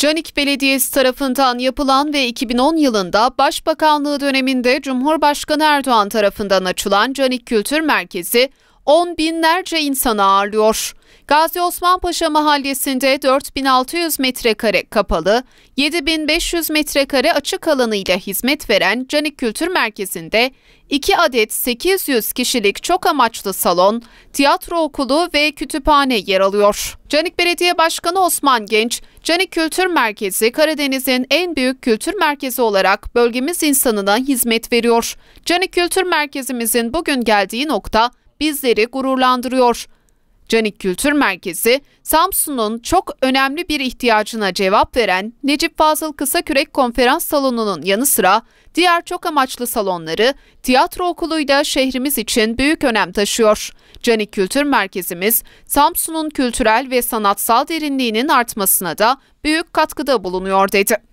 Canik Belediyesi tarafından yapılan ve 2010 yılında Başbakanlığı döneminde Cumhurbaşkanı Erdoğan tarafından açılan Canik Kültür Merkezi on binlerce insanı ağırlıyor. Gazi Osman Paşa mahallesinde 4600 metrekare kapalı, 7500 metrekare açık alanıyla hizmet veren Canik Kültür Merkezi'nde 2 adet 800 kişilik çok amaçlı salon, tiyatro okulu ve kütüphane yer alıyor. Canik Belediye Başkanı Osman Genç, Canik Kültür Merkezi Karadeniz'in en büyük kültür merkezi olarak bölgemiz insanına hizmet veriyor. Canik Kültür Merkezimizin bugün geldiği nokta bizleri gururlandırıyor. Canik Kültür Merkezi, Samsun'un çok önemli bir ihtiyacına cevap veren Necip Fazıl Kısakürek Konferans Salonu'nun yanı sıra diğer çok amaçlı salonları tiyatro okuluyla şehrimiz için büyük önem taşıyor. Canik Kültür Merkezimiz, Samsun'un kültürel ve sanatsal derinliğinin artmasına da büyük katkıda bulunuyor dedi.